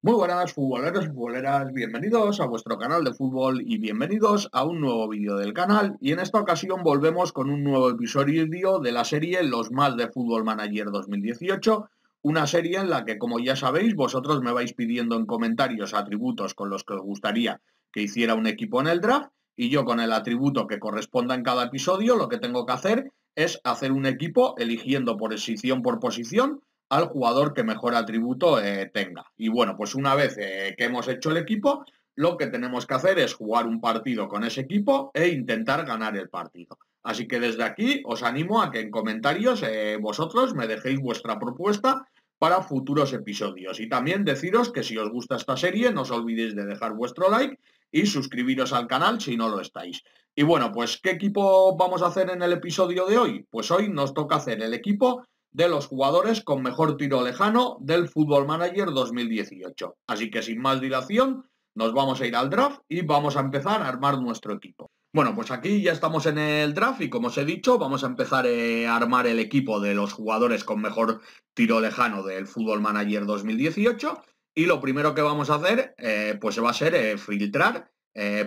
Muy buenas futboleros y futboleras, bienvenidos a vuestro canal de fútbol y bienvenidos a un nuevo vídeo del canal y en esta ocasión volvemos con un nuevo episodio de la serie Los más de Fútbol Manager 2018, una serie en la que como ya sabéis vosotros me vais pidiendo en comentarios atributos con los que os gustaría que hiciera un equipo en el draft y yo con el atributo que corresponda en cada episodio lo que tengo que hacer es hacer un equipo eligiendo por posición por posición al jugador que mejor atributo eh, tenga. Y bueno, pues una vez eh, que hemos hecho el equipo, lo que tenemos que hacer es jugar un partido con ese equipo e intentar ganar el partido. Así que desde aquí os animo a que en comentarios eh, vosotros me dejéis vuestra propuesta para futuros episodios. Y también deciros que si os gusta esta serie, no os olvidéis de dejar vuestro like y suscribiros al canal si no lo estáis. Y bueno, pues ¿qué equipo vamos a hacer en el episodio de hoy? Pues hoy nos toca hacer el equipo de los jugadores con mejor tiro lejano del Football Manager 2018. Así que sin más dilación, nos vamos a ir al draft y vamos a empezar a armar nuestro equipo. Bueno, pues aquí ya estamos en el draft y como os he dicho, vamos a empezar eh, a armar el equipo de los jugadores con mejor tiro lejano del Football Manager 2018 y lo primero que vamos a hacer eh, pues va a ser eh, filtrar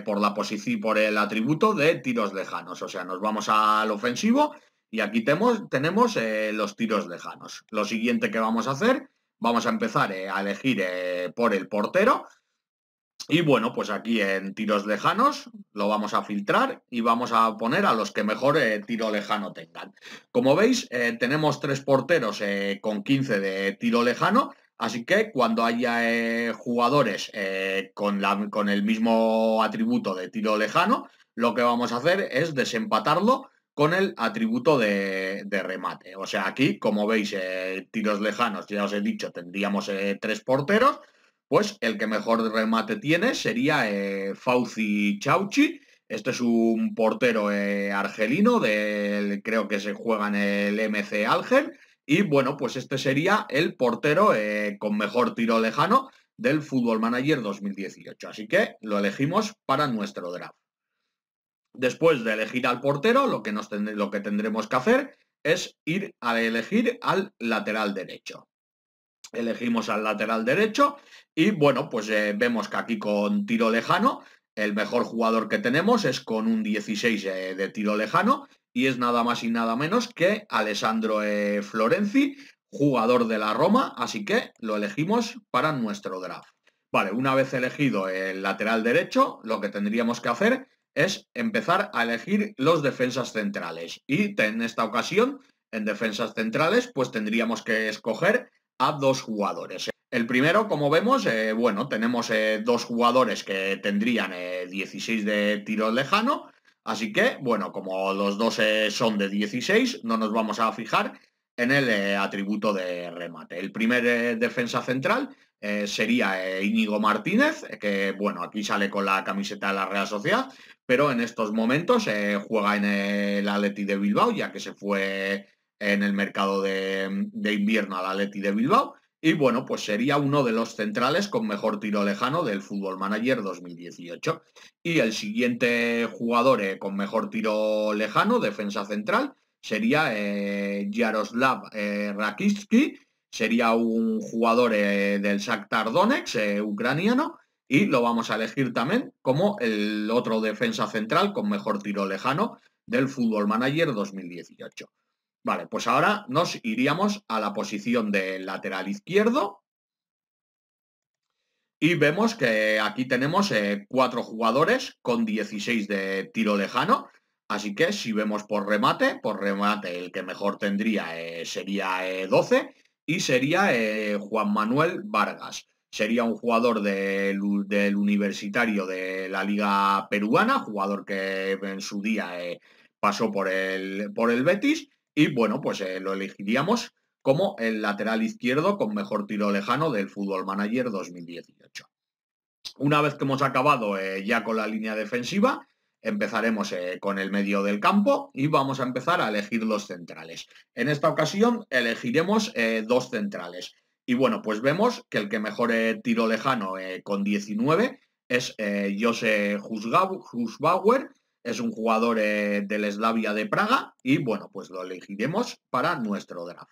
por la posición, por el atributo de tiros lejanos. O sea, nos vamos al ofensivo y aquí tenemos eh, los tiros lejanos. Lo siguiente que vamos a hacer, vamos a empezar eh, a elegir eh, por el portero. Y bueno, pues aquí en tiros lejanos lo vamos a filtrar y vamos a poner a los que mejor tiro lejano tengan. Como veis, tenemos tres porteros con 15 de tiro lejano. Así que cuando haya jugadores con, con el mismo atributo de tiro lejano, lo que vamos a hacer es desempatarlo con el atributo de, remate. O sea, aquí, como veis, eh, tiros lejanos, ya os he dicho, tendríamos eh, tres porteros, pues el que mejor remate tiene sería eh, Fauci Chauchi. Este es un portero argelino, del, creo que se juega en el MC Alger. Y bueno, pues este sería el portero con mejor tiro lejano del Fútbol Manager 2018. Así que lo elegimos para nuestro draft. Después de elegir al portero, lo que, nos lo que tendremos que hacer es ir a elegir al lateral derecho. Elegimos al lateral derecho y bueno, pues eh, vemos que aquí con tiro lejano, el mejor jugador que tenemos es con un 16 eh, de tiro lejano y es nada más y nada menos que Alessandro eh, Florenzi, jugador de la Roma, así que lo elegimos para nuestro draft. Vale, una vez elegido el lateral derecho, lo que tendríamos que hacer es empezar a elegir los defensas centrales. Y en esta ocasión, en defensas centrales, pues tendríamos que escoger a dos jugadores. El primero, como vemos, eh, bueno, tenemos eh, dos jugadores que tendrían 16 eh, de tiro lejano, así que, bueno, como los dos son de 16, no nos vamos a fijar en el atributo de remate. El primer defensa central sería Íñigo Martínez, que, bueno, aquí sale con la camiseta de la Real Sociedad, pero en estos momentos eh, juega en el Atleti de Bilbao, ya que se fue en el mercado de, invierno al Atleti de Bilbao. Y bueno, pues sería uno de los centrales con mejor tiro lejano del Fútbol Manager 2018. Y el siguiente jugador eh, con mejor tiro lejano, defensa central, sería eh, Jaroslav Rakitsky. Sería un jugador del Shakhtar Donetsk, ucraniano, y lo vamos a elegir también como el otro defensa central con mejor tiro lejano del Fútbol Manager 2018. Vale, pues ahora nos iríamos a la posición de lateral izquierdo y vemos que aquí tenemos eh, cuatro jugadores con 16 de tiro lejano. Así que si vemos por remate, por remate el que mejor tendría eh, sería 12 eh, y sería Juan Manuel Vargas sería un jugador del, universitario de la liga peruana, jugador que en su día eh, pasó por el, por el Betis, y bueno, pues eh, lo elegiríamos como el lateral izquierdo con mejor tiro lejano del Fútbol Manager 2018. Una vez que hemos acabado eh, ya con la línea defensiva, empezaremos con el medio del campo y vamos a empezar a elegir los centrales. En esta ocasión elegiremos dos centrales y bueno, pues vemos que el que mejor tiro lejano eh, con 19 es eh, Jose Husbauer, es un jugador eh, del Eslavia de Praga y bueno, pues lo elegiremos para nuestro draft.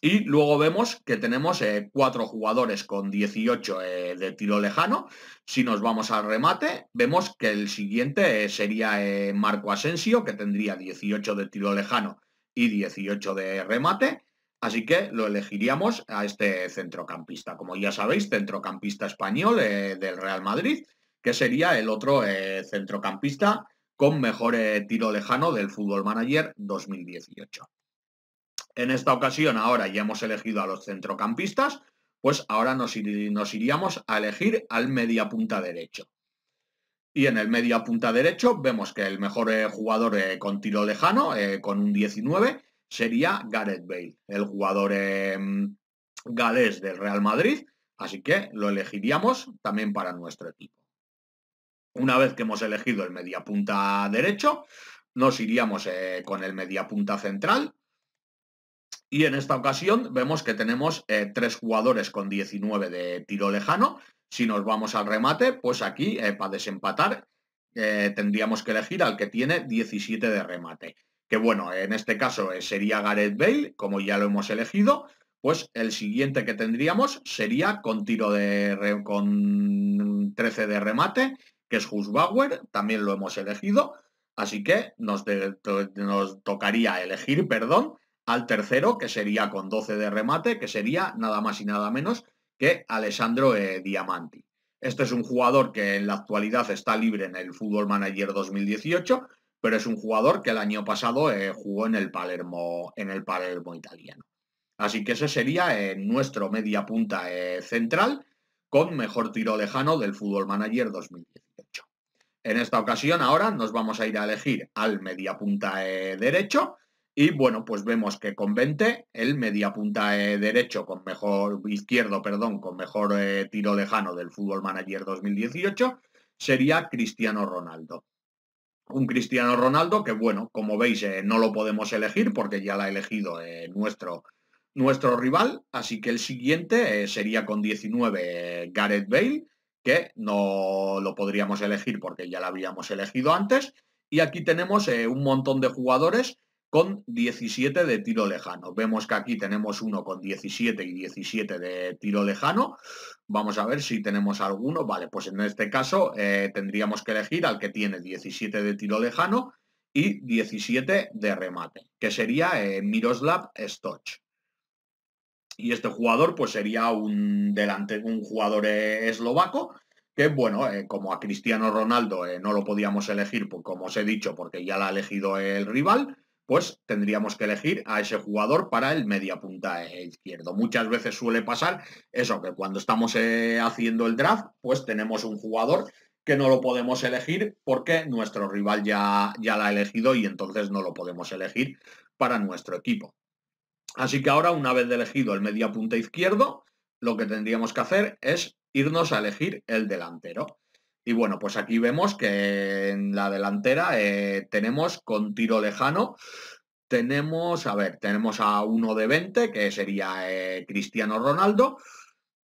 Y luego vemos que tenemos eh, cuatro jugadores con 18 de tiro lejano. Si nos vamos al remate, vemos que el siguiente sería Marco Asensio, que tendría 18 de tiro lejano y 18 de remate. Así que lo elegiríamos a este centrocampista. Como ya sabéis, centrocampista español eh, del Real Madrid, que sería el otro eh, centrocampista con mejor eh, tiro lejano del Fútbol Manager 2018. En esta ocasión, ahora ya hemos elegido a los centrocampistas, pues ahora nos, iríamos a elegir al media punta derecho. Y en el media punta derecho vemos que el mejor jugador con tiro lejano, con un 19, sería Gareth Bale, el jugador em, galés del Real Madrid, así que lo elegiríamos también para nuestro equipo. Una vez que hemos elegido el mediapunta derecho, nos iríamos eh, con el mediapunta central. Y en esta ocasión vemos que tenemos eh, tres jugadores con 19 de tiro lejano. Si nos vamos al remate, pues aquí eh, para desempatar tendríamos que elegir al que tiene 17 de remate que bueno, en este caso eh, sería Gareth Bale, como ya lo hemos elegido, pues el siguiente que tendríamos sería con tiro de con 13 de remate, que es Bauer, también lo hemos elegido, así que nos, nos tocaría elegir, perdón, al tercero, que sería con 12 de remate, que sería nada más y nada menos que Alessandro eh, Diamanti. Este es un jugador que en la actualidad está libre en el Fútbol Manager 2018 pero es un jugador que el año pasado eh, jugó en el Palermo, italiano. Así que ese sería eh, nuestro media punta eh, central con mejor tiro lejano del Fútbol Manager 2018. En esta ocasión ahora nos vamos a ir a elegir al media punta derecho y bueno, pues vemos que con 20 el media punta derecho con mejor izquierdo, perdón, con mejor tiro lejano del Fútbol Manager 2018 sería Cristiano Ronaldo un Cristiano Ronaldo que, bueno, como veis, eh, no lo podemos elegir porque ya la ha elegido eh, nuestro, nuestro rival. Así que el siguiente eh, sería con 19 Gareth Bale, que no lo podríamos elegir porque ya la habíamos elegido antes. Y aquí tenemos un montón de jugadores con 17 de tiro lejano. Vemos que aquí tenemos uno con 17 y 17 de tiro lejano. Vamos a ver si tenemos alguno. Vale, pues en este caso eh, tendríamos que elegir al que tiene 17 de tiro lejano y 17 de remate, que sería eh, Miroslav Stoch. Y este jugador pues sería un, delante, un jugador eh, eslovaco que bueno, como a Cristiano Ronaldo no lo podíamos elegir, pues, como os he dicho, porque ya la ha elegido el rival, pues tendríamos que elegir a ese jugador para el media punta izquierdo. Muchas veces suele pasar eso, que cuando estamos eh, haciendo el draft, pues tenemos un jugador que no lo podemos elegir porque nuestro rival ya, ya la ha elegido y entonces no lo podemos elegir para nuestro equipo. Así que ahora, una vez elegido el media punta izquierdo, lo que tendríamos que hacer es irnos a elegir el delantero. Y bueno, pues aquí vemos que en la delantera eh, tenemos con tiro lejano, tenemos, a ver, tenemos a uno de 20, que sería eh, Cristiano Ronaldo,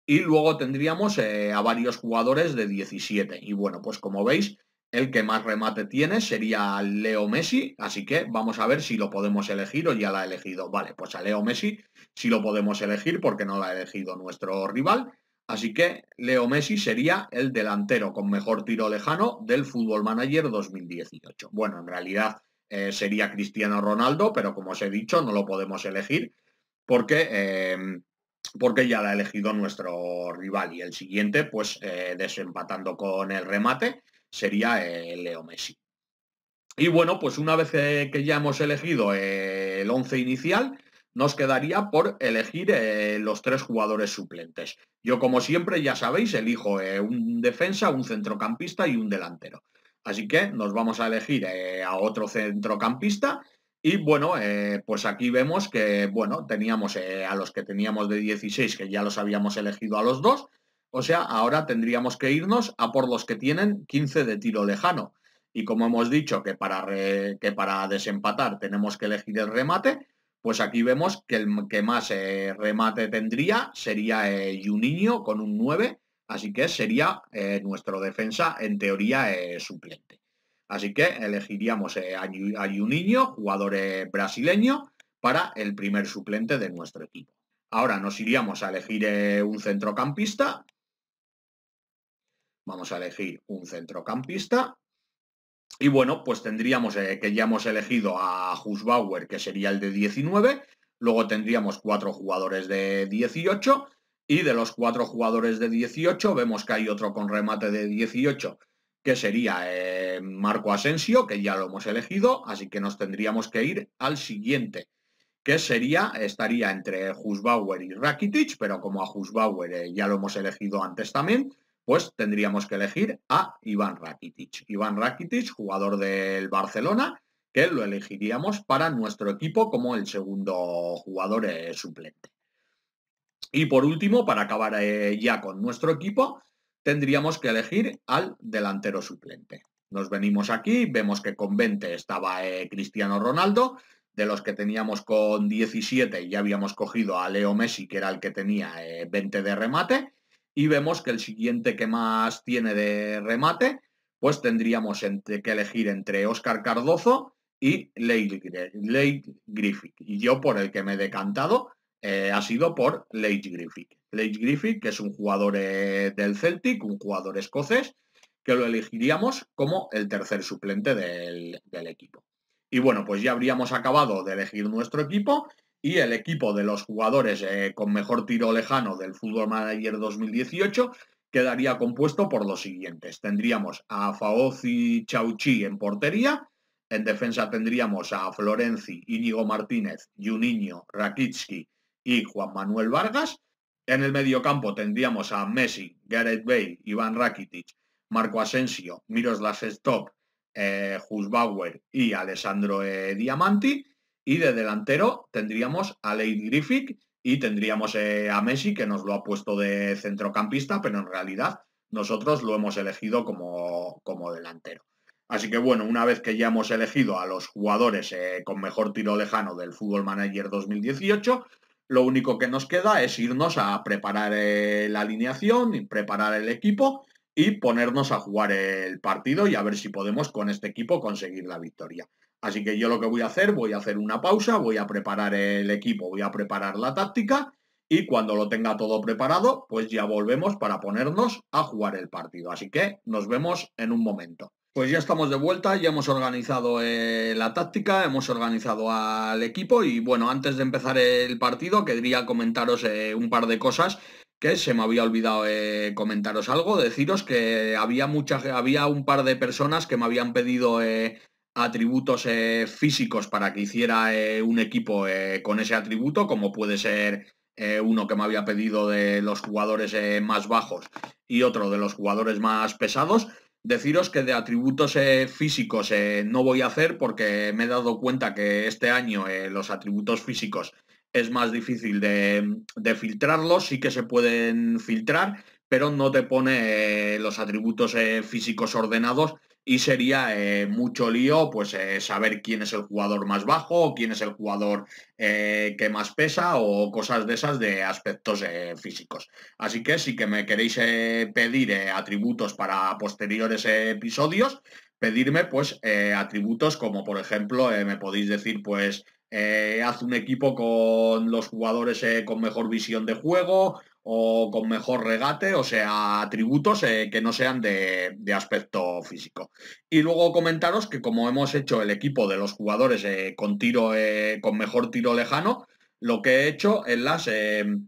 y luego tendríamos eh, a varios jugadores de 17. Y bueno, pues como veis, el que más remate tiene sería Leo Messi, así que vamos a ver si lo podemos elegir o ya la ha elegido. Vale, pues a Leo Messi si lo podemos elegir porque no la ha elegido nuestro rival. Así que Leo Messi sería el delantero con mejor tiro lejano del Fútbol Manager 2018. Bueno, en realidad eh, sería Cristiano Ronaldo, pero como os he dicho, no lo podemos elegir porque, em, porque ya lo ha elegido nuestro rival. Y el siguiente, pues eh, desempatando con el remate, sería eh, Leo Messi. Y bueno, pues una vez que ya hemos elegido el once inicial, nos quedaría por elegir eh, los tres jugadores suplentes. Yo, como siempre, ya sabéis, elijo eh, un defensa, un centrocampista y un delantero. Así que nos vamos a elegir eh, a otro centrocampista. Y bueno, pues aquí vemos que, bueno, teníamos a los que teníamos de 16, que ya los habíamos elegido a los dos. O sea, ahora tendríamos que irnos a por los que tienen 15 de tiro lejano. Y como hemos dicho que para, que para desempatar tenemos que elegir el remate, pues aquí vemos que el que más eh, remate tendría sería eh, Juninho con un 9, así que sería eh, nuestro defensa en teoría suplente. Así que elegiríamos a, a Juninho, jugador brasileño, para el primer suplente de nuestro equipo. Ahora nos iríamos a elegir un centrocampista. Vamos a elegir un centrocampista y bueno, pues tendríamos eh, que ya hemos elegido a Husbauer, que sería el de 19, luego tendríamos cuatro jugadores de 18, y de los cuatro jugadores de 18 vemos que hay otro con remate de 18, que sería eh, Marco Asensio, que ya lo hemos elegido, así que nos tendríamos que ir al siguiente, que sería, estaría entre Husbauer y Rakitic, pero como a Husbauer eh, ya lo hemos elegido antes también, pues tendríamos que elegir a Iván Rakitic. Iván Rakitic, jugador del Barcelona, que lo elegiríamos para nuestro equipo como el segundo jugador eh, suplente. Y por último, para acabar eh, ya con nuestro equipo, tendríamos que elegir al delantero suplente. Nos venimos aquí, vemos que con 20 estaba eh, Cristiano Ronaldo, de los que teníamos con 17 ya habíamos cogido a Leo Messi, que era el que tenía 20 de remate, y vemos que el siguiente que más tiene de remate, pues tendríamos que elegir entre Oscar Cardozo y Leigh, Griffith. Y yo por el que me he decantado eh, ha sido por Leigh Griffith. Leigh Griffith, que es un jugador eh, del Celtic, un jugador escocés, que lo elegiríamos como el tercer suplente del, del equipo. Y bueno, pues ya habríamos acabado de elegir nuestro equipo y el equipo de los jugadores eh, con mejor tiro lejano del Fútbol Manager 2018 quedaría compuesto por los siguientes. Tendríamos a Faozi Chauchi en portería, en defensa tendríamos a Florenzi, Íñigo Martínez, Juninho, Rakitsky y Juan Manuel Vargas. En el mediocampo tendríamos a Messi, Gareth Bale, Iván Rakitic, Marco Asensio, Miroslav Stop, eh, Husbauer y Alessandro eh, Diamanti. Y de delantero tendríamos a Lady Griffith y tendríamos eh, a Messi, que nos lo ha puesto de centrocampista, pero en realidad nosotros lo hemos elegido como, como delantero. Así que bueno, una vez que ya hemos elegido a los jugadores eh, con mejor tiro lejano del Fútbol Manager 2018, lo único que nos queda es irnos a preparar eh, la alineación, preparar el equipo y ponernos a jugar el partido y a ver si podemos con este equipo conseguir la victoria. Así que yo lo que voy a hacer, voy a hacer una pausa, voy a preparar el equipo, voy a preparar la táctica y cuando lo tenga todo preparado, pues ya volvemos para ponernos a jugar el partido. Así que nos vemos en un momento. Pues ya estamos de vuelta, ya hemos organizado eh, la táctica, hemos organizado al equipo y bueno, antes de empezar el partido quería comentaros eh, un par de cosas que se me había olvidado eh, comentaros algo, deciros que había muchas, había un par de personas que me habían pedido atributos eh, físicos para que hiciera eh, un equipo eh, con ese atributo, como puede ser uno que me había pedido de los jugadores más bajos y otro de los jugadores más pesados. Deciros que de atributos físicos no voy a hacer porque me he dado cuenta que este año los atributos físicos es más difícil de, de, filtrarlos, sí que se pueden filtrar, pero no te pone los atributos físicos ordenados y sería eh, mucho lío pues eh, saber quién es el jugador más bajo quién es el jugador eh, que más pesa o cosas de esas de aspectos físicos. Así que si que me queréis pedir atributos para posteriores episodios, pedirme pues atributos como por ejemplo me podéis decir pues haz un equipo con los jugadores con mejor visión de juego o con mejor regate, o sea, atributos eh, que no sean de, aspecto físico. Y luego comentaros que como hemos hecho el equipo de los jugadores eh, con tiro, eh, con mejor tiro lejano, lo que he hecho en las, en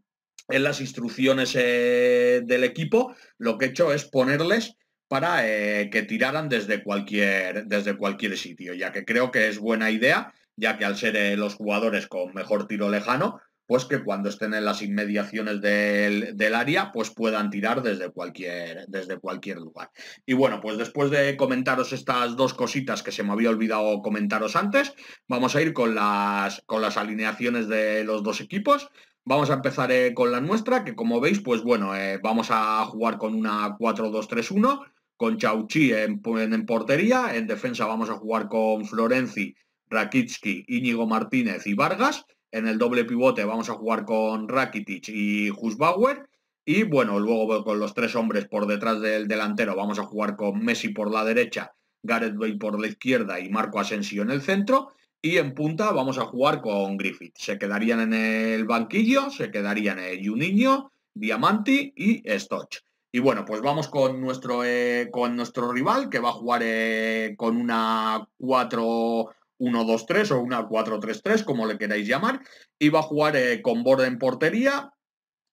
las instrucciones del equipo, lo que he hecho es ponerles para que tiraran desde cualquier, desde cualquier sitio, ya que creo que es buena idea, ya que al ser los jugadores con mejor tiro lejano, pues que cuando estén en las inmediaciones del, área, pues puedan tirar desde cualquier, desde cualquier lugar. Y bueno, pues después de comentaros estas dos cositas que se me había olvidado comentaros antes, vamos a ir con las, con las alineaciones de los dos equipos. Vamos a empezar eh, con la nuestra, que como veis, pues bueno, eh, vamos a jugar con una 4-2-3-1, con Chauchi en, portería, en defensa vamos a jugar con Florenzi, Rakitsky, Íñigo Martínez y Vargas, en el doble pivote vamos a jugar con Rakitic y Husbauer. Y bueno, luego con los tres hombres por detrás del delantero vamos a jugar con Messi por la derecha, Gareth Bale por la izquierda y Marco Asensio en el centro. Y en punta vamos a jugar con Griffith. Se quedarían en el banquillo, se quedarían Juninho, Diamanti y Stoch. Y bueno, pues vamos con nuestro, eh, con nuestro rival que va a jugar eh, con una 4 1-2-3 o una 4-3-3, como le queráis llamar. Iba a jugar eh, con Borde en portería,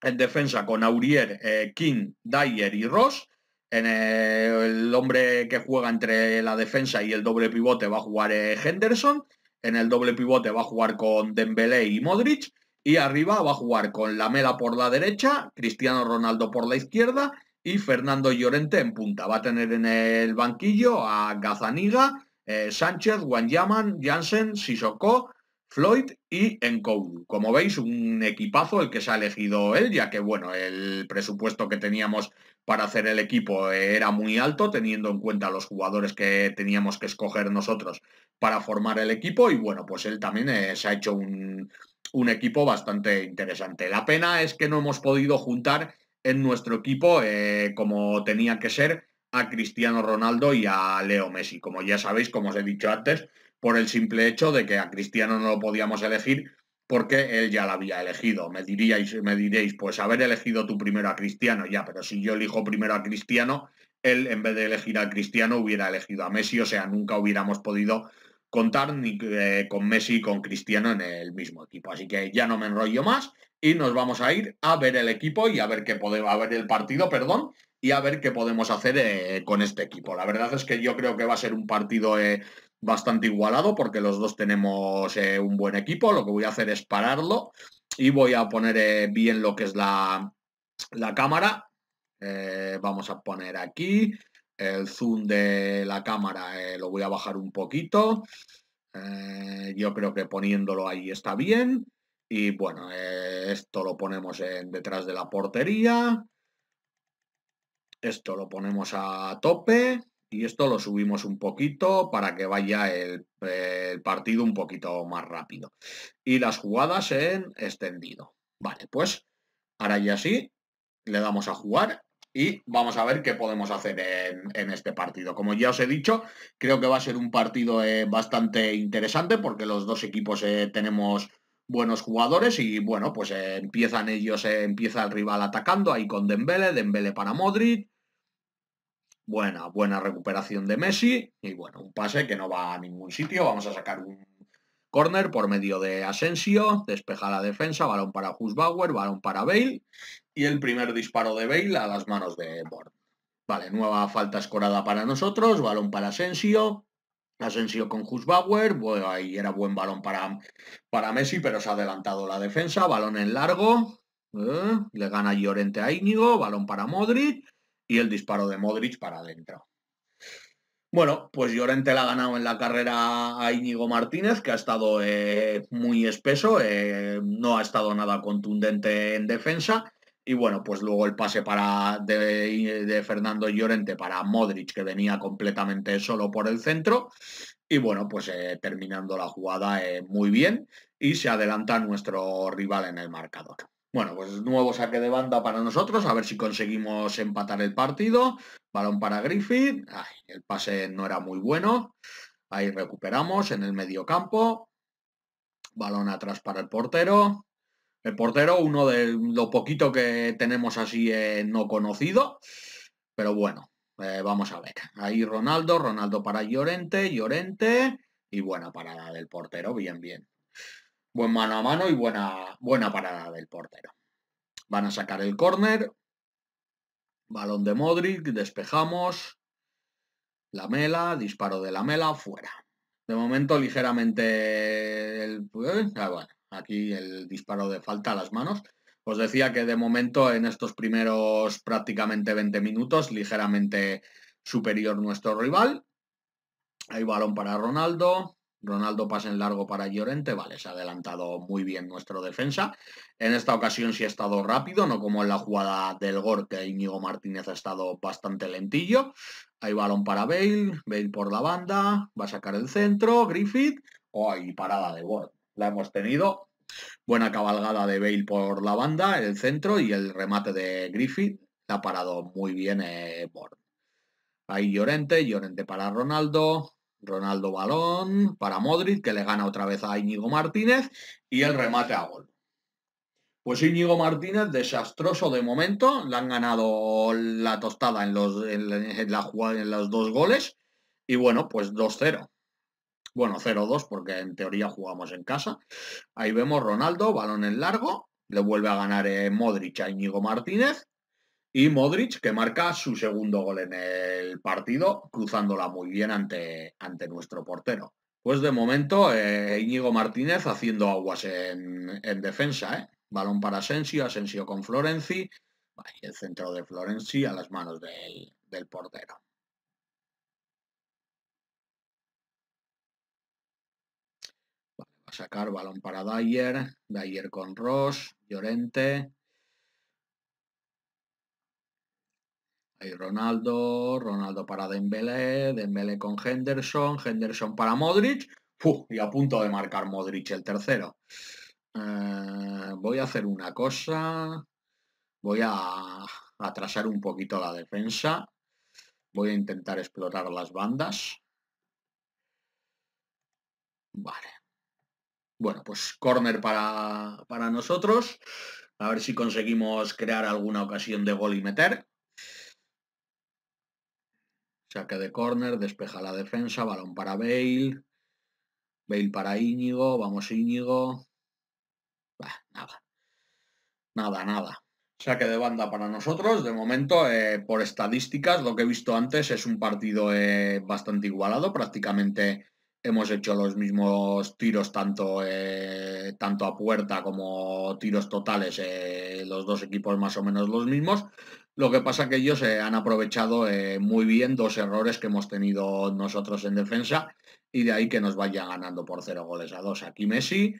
en defensa con Aurier, eh, King, Dyer y Ross. En eh, el hombre que juega entre la defensa y el doble pivote va a jugar Henderson. En el doble pivote va a jugar con Dembélé y Modric. Y arriba va a jugar con Lamela por la derecha, Cristiano Ronaldo por la izquierda y Fernando Llorente en punta. Va a tener en el banquillo a Gazaniga, eh, Sánchez, Wanyaman, Jansen, Sissoko, Floyd y en Como veis, un equipazo el que se ha elegido él, ya que bueno, el presupuesto que teníamos para hacer el equipo era muy alto, teniendo en cuenta los jugadores que teníamos que escoger nosotros para formar el equipo. Y bueno, pues él también eh, se ha hecho un, equipo bastante interesante. La pena es que no hemos podido juntar en nuestro equipo eh, como tenía que ser a Cristiano Ronaldo y a Leo Messi, como ya sabéis, como os he dicho antes, por el simple hecho de que a Cristiano no lo podíamos elegir porque él ya la había elegido. Me diríais, me diréis, pues haber elegido tú primero a Cristiano, ya, pero si yo elijo primero a Cristiano, él en vez de elegir a Cristiano hubiera elegido a Messi, o sea, nunca hubiéramos podido contar ni eh, con Messi y con Cristiano en el mismo equipo. Así que ya no me enrollo más y nos vamos a ir a ver el equipo y a ver qué puede haber el partido, perdón, y a ver qué podemos hacer eh, con este equipo. La verdad es que yo creo que va a ser un partido eh, bastante igualado porque los dos tenemos eh, un buen equipo. Lo que voy a hacer es pararlo y voy a poner bien lo que es la, la cámara. vamos a poner aquí el zoom de la cámara, lo voy a bajar un poquito. yo creo que poniéndolo ahí está bien. Y bueno, esto lo ponemos en, detrás de la portería. Esto lo ponemos a tope y esto lo subimos un poquito para que vaya el, partido un poquito más rápido. Y las jugadas en extendido. Vale, pues ahora ya sí, le damos a jugar y vamos a ver qué podemos hacer en, este partido. Como ya os he dicho, creo que va a ser un partido eh, bastante interesante porque los dos equipos eh, tenemos buenos jugadores y bueno, pues eh, empiezan ellos, eh, empieza el rival atacando ahí con Dembele, Dembele para Modric. Buena, buena recuperación de Messi y bueno, un pase que no va a ningún sitio. Vamos a sacar un corner por medio de Asensio, despeja la defensa, balón para Husbauer, balón para Bale y el primer disparo de Bale a las manos de Born. Vale, nueva falta escorada para nosotros, balón para Asensio, Asensio con Husbauer, bueno, ahí era buen balón para, para Messi, pero se ha adelantado la defensa, balón en largo, ¿eh? le gana Llorente a Íñigo, balón para Modric y el disparo de Modric para adentro. Bueno, pues Llorente la ha ganado en la carrera a Íñigo Martínez, que ha estado eh, muy espeso, eh, no ha estado nada contundente en defensa y bueno, pues luego el pase para de, Fernando Llorente para Modric, que venía completamente solo por el centro. Y bueno, pues eh, terminando la jugada eh, muy bien y se adelanta nuestro rival en el marcador. Bueno, pues nuevo saque de banda para nosotros, a ver si conseguimos empatar el partido. Balón para Griffith. el pase no era muy bueno. Ahí recuperamos en el medio campo. Balón atrás para el portero. El portero, uno de lo poquito que tenemos así eh, no conocido. Pero bueno, eh, vamos a ver. Ahí Ronaldo, Ronaldo para Llorente, Llorente. Y buena parada del portero, bien, bien. Buen mano a mano y buena, buena parada del portero. Van a sacar el córner. Balón de Modric, despejamos. La mela, disparo de la mela, fuera. De momento ligeramente... El... Eh, ah, bueno, aquí el disparo de falta a las manos. Os decía que de momento en estos primeros prácticamente 20 minutos ligeramente superior nuestro rival. Hay balón para Ronaldo. Ronaldo pasa en largo para Llorente. Vale, se ha adelantado muy bien nuestro defensa. En esta ocasión sí ha estado rápido, no como en la jugada del Gor, que Íñigo Martínez ha estado bastante lentillo. Hay balón para Bale. Bale por la banda. Va a sacar el centro. Griffith. ¡Ay, parada de Ward! la hemos tenido. Buena cabalgada de Bale por la banda, el centro y el remate de Griffith. La ha parado muy bien eh, Ahí Llorente, Llorente para Ronaldo, Ronaldo balón para Modric, que le gana otra vez a Íñigo Martínez y el remate a gol. Pues Íñigo Martínez, desastroso de momento, le han ganado la tostada en los, en los dos goles y bueno, pues 2-0. Bueno, 0-2 porque en teoría jugamos en casa. Ahí vemos Ronaldo, balón en largo. Le vuelve a ganar eh, Modric a Íñigo Martínez. Y Modric que marca su segundo gol en el partido, cruzándola muy bien ante, ante nuestro portero. Pues de momento, eh, Íñigo Martínez haciendo aguas en, defensa. Eh. Balón para Asensio, Asensio con Florenzi. el centro de Florenzi a las manos del, del portero. a sacar balón para Dyer, Dyer con Ross, Llorente. Ahí Ronaldo, Ronaldo para Dembélé, Dembélé con Henderson, Henderson para Modric. y a punto de marcar Modric el tercero. Eh, voy a hacer una cosa. Voy a atrasar un poquito la defensa. Voy a intentar explotar las bandas. Vale. Bueno, pues corner para, para nosotros. A ver si conseguimos crear alguna ocasión de gol y meter. Saque de córner, despeja la defensa, balón para Bale. Bale para Íñigo, vamos Íñigo. nada. Nada, nada. Saque de banda para nosotros. De momento, eh, por estadísticas, lo que he visto antes es un partido eh, bastante igualado. Prácticamente hemos hecho los mismos tiros tanto, eh, tanto a puerta como tiros totales, eh, los dos equipos más o menos los mismos. Lo que pasa que ellos eh, han aprovechado muy bien dos errores que hemos tenido nosotros en defensa y de ahí que nos vayan ganando por cero goles a dos. Aquí Messi,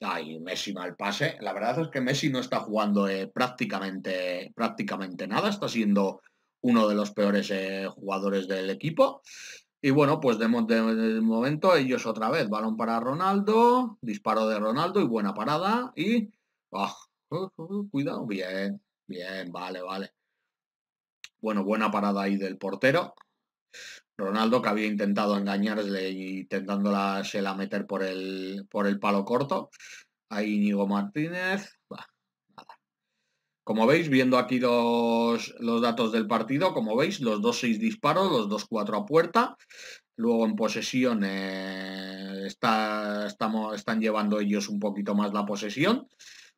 ay, Messi mal pase. La verdad es que Messi no está jugando prácticamente, prácticamente nada, está siendo uno de los peores jugadores del equipo. Y bueno, pues de, momento ellos otra vez, balón para Ronaldo, disparo de Ronaldo y buena parada y... Ah, uh, uh, uh, cuidado, bien, bien, vale, vale. Bueno, buena parada ahí del portero. Ronaldo que había intentado engañarle intentándola se la meter por el, por el palo corto. Ahí Íñigo Martínez. Como veis, viendo aquí los, datos del partido, como veis, los 2-6 disparos, los 2-4 a puerta. Luego en posesión eh, está, estamos, están llevando ellos un poquito más la posesión.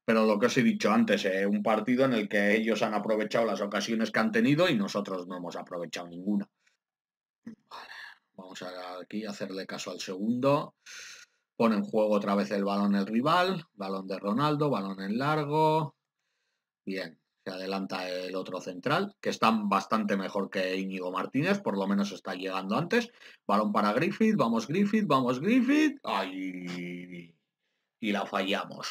Pero lo que os he dicho antes, eh, un partido en el que ellos han aprovechado las ocasiones que han tenido y nosotros no hemos aprovechado ninguna. vamos a aquí a hacerle caso al segundo. Pone en juego otra vez el balón el rival. Balón de Ronaldo, balón en largo Bien, se adelanta el otro central, que está bastante mejor que Íñigo Martínez, por lo menos está llegando antes. Balón para Griffith, vamos Griffith, vamos Griffith. ¡Ay! Y la fallamos.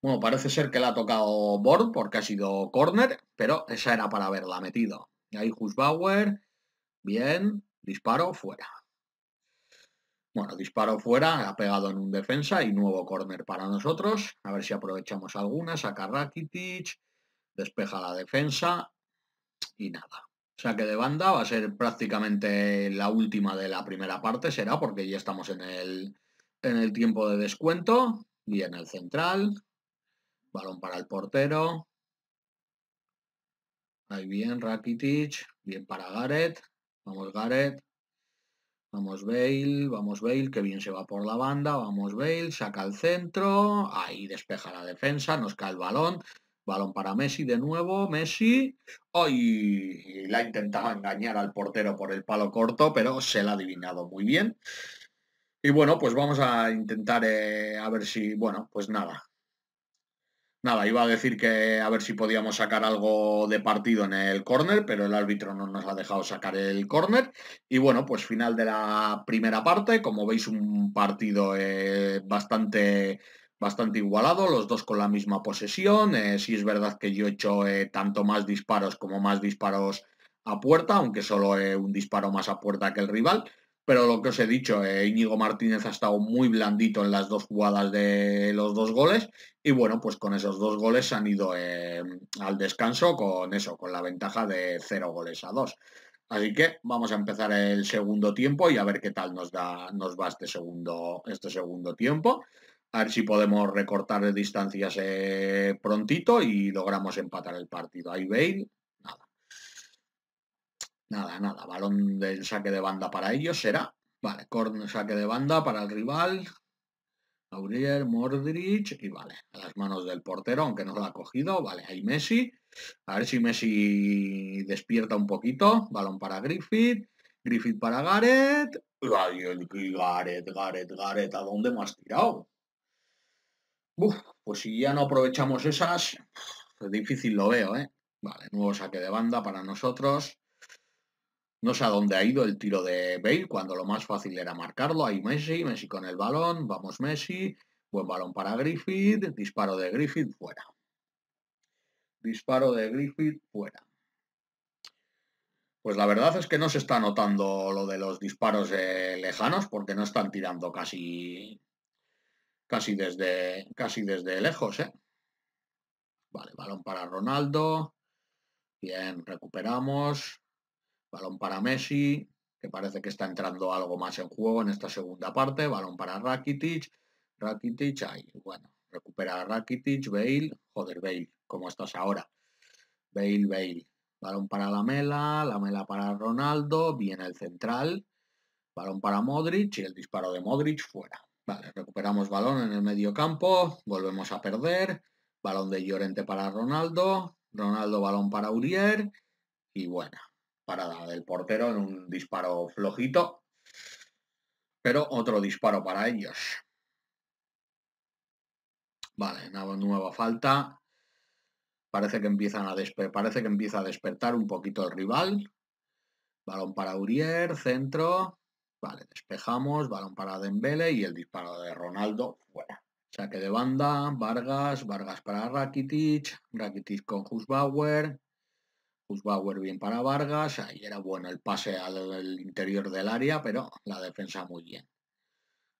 Bueno, parece ser que la ha tocado Bord porque ha sido corner, pero esa era para haberla metido. Y ahí Husbauer, bien, disparo, fuera. Bueno, disparo fuera, ha pegado en un defensa y nuevo corner para nosotros. A ver si aprovechamos alguna, saca Rakitic, despeja la defensa y nada. Saque de banda va a ser prácticamente la última de la primera parte, será porque ya estamos en el, en el tiempo de descuento y en el central. Balón para el portero. Ahí bien, Rakitic. Bien para Gareth. Vamos, Gareth. Vamos Bale, vamos Bale, que bien se va por la banda, vamos Bale, saca al centro, ahí despeja la defensa, nos cae el balón, balón para Messi de nuevo, Messi, ¡ay! La intentado engañar al portero por el palo corto, pero se la ha adivinado muy bien. Y bueno, pues vamos a intentar eh, a ver si, bueno, pues nada, Nada, iba a decir que a ver si podíamos sacar algo de partido en el córner, pero el árbitro no nos ha dejado sacar el córner. Y bueno, pues final de la primera parte, como veis un partido eh, bastante, bastante igualado, los dos con la misma posesión. Eh, sí es verdad que yo he hecho eh, tanto más disparos como más disparos a puerta, aunque solo un disparo más a puerta que el rival. Pero lo que os he dicho, Íñigo Martínez ha estado muy blandito en las dos jugadas de los dos goles y bueno, pues con esos dos goles han ido eh, al descanso con eso, con la ventaja de cero goles a dos. Así que vamos a empezar el segundo tiempo y a ver qué tal nos da, nos va este segundo, este segundo tiempo. A ver si podemos recortar de distancias eh, prontito y logramos empatar el partido. Ahí Bale, nada. Nada, nada. Balón del saque de banda para ellos será. Vale, corn saque de banda para el rival. Aurier, Mordrich y vale, a las manos del portero, aunque no lo ha cogido, vale, hay Messi. A ver si Messi despierta un poquito. Balón para Griffith. Griffith para Gareth. Ay, Gareth, Gareth, Gareth, ¿a dónde me has tirado? pues si ya no aprovechamos esas, es difícil lo veo, ¿eh? Vale, nuevo saque de banda para nosotros. No sé a dónde ha ido el tiro de Bale cuando lo más fácil era marcarlo. Ahí Messi, Messi con el balón, vamos Messi, buen balón para Griffith, disparo de Griffith fuera. Disparo de Griffith fuera. Pues la verdad es que no se está notando lo de los disparos eh, lejanos porque no están tirando casi casi desde casi desde lejos, eh. Vale, balón para Ronaldo. Bien, recuperamos. Balón para Messi, que parece que está entrando algo más en juego en esta segunda parte. Balón para Rakitic. Rakitic, ahí, bueno, recupera a Rakitic, Bale. Joder, Bale, ¿cómo estás ahora? Bale, Bale. Balón para Lamela, Lamela para Ronaldo, viene el central. Balón para Modric y el disparo de Modric fuera. Vale, recuperamos balón en el medio campo, volvemos a perder. Balón de Llorente para Ronaldo, Ronaldo balón para Uriel y bueno, parada del portero en un disparo flojito, pero otro disparo para ellos. Vale, nueva falta. Parece que, empiezan a parece que empieza a despertar un poquito el rival. Balón para Urier, centro. Vale, despejamos, balón para Dembele y el disparo de Ronaldo fuera. Saque de banda, Vargas, Vargas para Rakitic, Rakitic con Husbauer, Usbauer pues, bien para Vargas, ahí era bueno el pase al, interior del área, pero la defensa muy bien.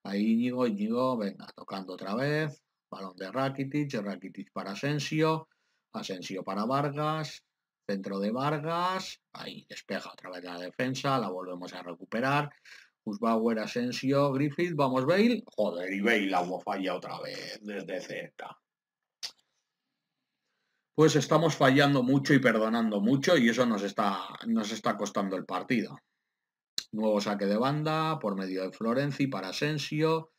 Ahí Íñigo, Íñigo, venga, tocando otra vez, balón de Rakitic, Rakitic para Asensio, Asensio para Vargas, centro de Vargas, ahí despeja otra vez la defensa, la volvemos a recuperar, Usbauer, Asensio, Griffith, vamos Bale, joder, y Bale la falla otra vez desde cerca pues estamos fallando mucho y perdonando mucho y eso nos está, nos está costando el partido. Nuevo saque de banda por medio de Florenzi para Asensio.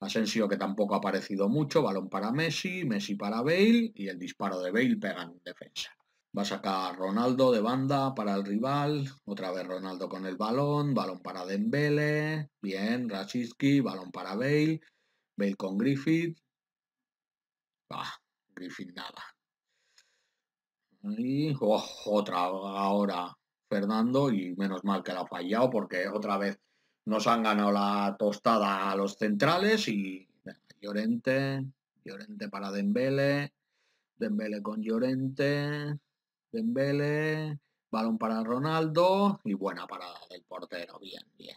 Asensio que tampoco ha parecido mucho, balón para Messi, Messi para Bale y el disparo de Bale pega en defensa. Va a sacar Ronaldo de banda para el rival, otra vez Ronaldo con el balón, balón para Dembele, bien, Rachitsky, balón para Bale, Bale con Griffith. Bah, Griffith nada, y otra ahora Fernando y menos mal que la ha fallado porque otra vez nos han ganado la tostada a los centrales y Llorente, Llorente para Dembele, Dembele con Llorente, Dembele, balón para Ronaldo y buena para el portero, bien, bien.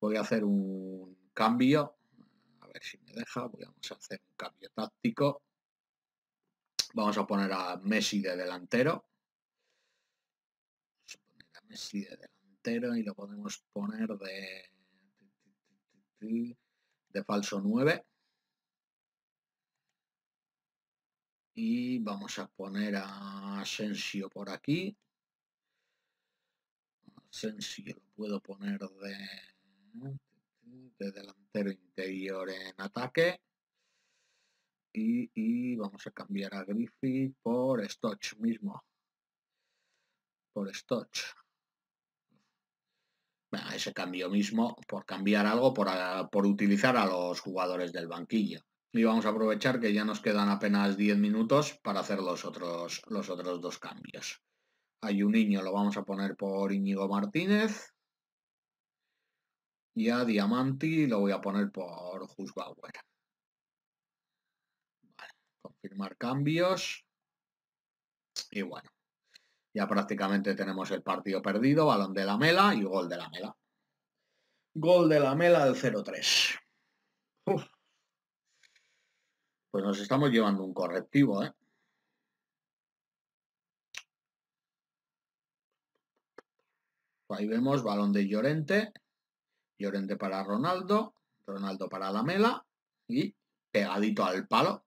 Voy a hacer un cambio, a ver si me deja, voy a hacer un cambio táctico. Vamos a poner a Messi de delantero. Vamos a Messi de delantero y lo podemos poner de, de falso 9. Y vamos a poner a Asensio por aquí. Asensio lo puedo poner de, de delantero interior en ataque y, vamos a cambiar a Griffith por Stoch mismo. Por Stoch. ese cambio mismo por cambiar algo, ah, por, utilizar a los jugadores del banquillo. Y vamos a aprovechar que ya nos quedan apenas 10 minutos para hacer los otros, los otros dos cambios. Hay un niño, lo vamos a poner por Íñigo Martínez. Y a Diamanti lo voy a poner por Husbauer firmar cambios. Y bueno, ya prácticamente tenemos el partido perdido, balón de la mela y gol de la mela. Gol de la mela del 0-3. Pues nos estamos llevando un correctivo, ¿eh? Ahí vemos balón de Llorente. Llorente para Ronaldo. Ronaldo para la mela. Y pegadito al palo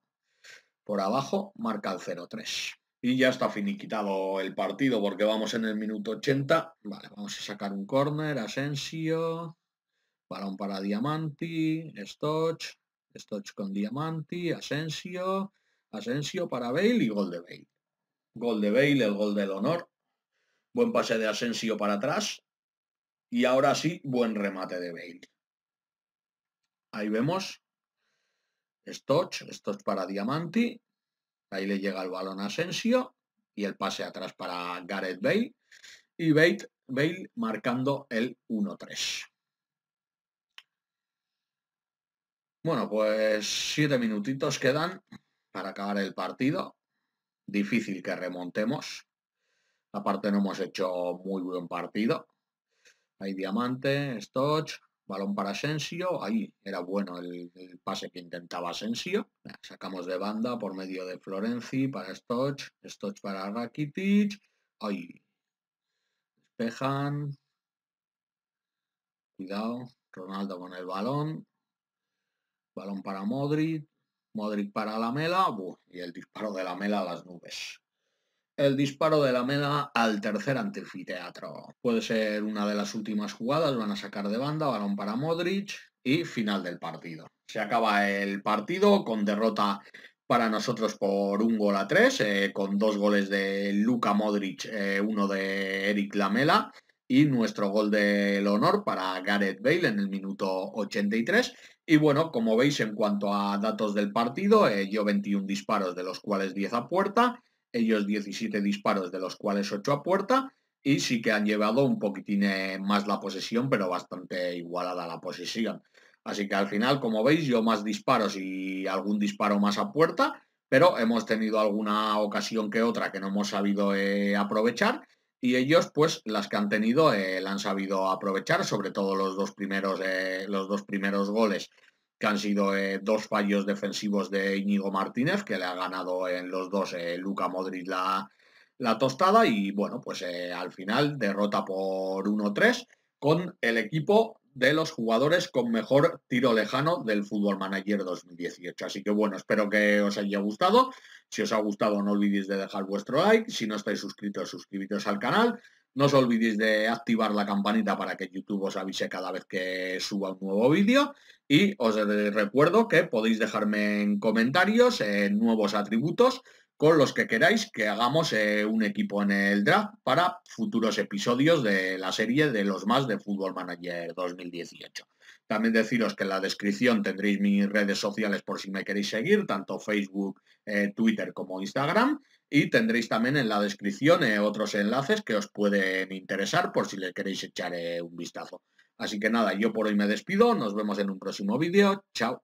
por abajo marca el 0-3. Y ya está finiquitado el partido porque vamos en el minuto 80. Vale, vamos a sacar un córner, Asensio, balón para Diamanti, Stoch, Stoch con Diamanti, Asensio, Asensio para Bale y gol de Bale. Gol de Bale, el gol del honor. Buen pase de Asensio para atrás. Y ahora sí, buen remate de Bale. Ahí vemos Stoch, Stoch para Diamanti, ahí le llega el balón a Asensio y el pase atrás para Gareth Bale y Bale, Bale marcando el 1-3. Bueno, pues siete minutitos quedan para acabar el partido. Difícil que remontemos. Aparte no hemos hecho muy buen partido. Hay Diamante, Stoch, balón para Asensio, ahí era bueno el, pase que intentaba Asensio, sacamos de banda por medio de Florenzi para Stoch, Stoch para Rakitic, ahí despejan, cuidado, Ronaldo con el balón, balón para Modric, Modric para Lamela, y el disparo de Lamela a las nubes el disparo de la al tercer anfiteatro. Puede ser una de las últimas jugadas, van a sacar de banda, balón para Modric y final del partido. Se acaba el partido con derrota para nosotros por un gol a tres, eh, con dos goles de Luca Modric, eh, uno de Eric Lamela y nuestro gol del honor para Gareth Bale en el minuto 83. Y bueno, como veis en cuanto a datos del partido, yo eh, 21 disparos de los cuales 10 a puerta, ellos 17 disparos, de los cuales 8 a puerta, y sí que han llevado un poquitín eh, más la posesión, pero bastante igualada la posesión. Así que al final, como veis, yo más disparos y algún disparo más a puerta, pero hemos tenido alguna ocasión que otra que no hemos sabido eh, aprovechar y ellos, pues, las que han tenido, eh, la han sabido aprovechar, sobre todo los dos primeros, los dos primeros goles que han sido eh, dos fallos defensivos de Íñigo Martínez, que le ha ganado en los dos eh, Luca Modric la, la, tostada y bueno, pues eh, al final derrota por 1-3 con el equipo de los jugadores con mejor tiro lejano del Fútbol Manager 2018. Así que bueno, espero que os haya gustado. Si os ha gustado no olvidéis de dejar vuestro like. Si no estáis suscritos, suscribiros al canal. No os olvidéis de activar la campanita para que YouTube os avise cada vez que suba un nuevo vídeo. Y os recuerdo que podéis dejarme en comentarios nuevos atributos con los que queráis que hagamos eh, un equipo en el draft para futuros episodios de la serie de los más de Fútbol Manager 2018. También deciros que en la descripción tendréis mis redes sociales por si me queréis seguir, tanto Facebook, eh, Twitter como Instagram. Y tendréis también en la descripción eh, otros enlaces que os pueden interesar por si le queréis echar un vistazo. Así que nada, yo por hoy me despido, nos vemos en un próximo vídeo, chao.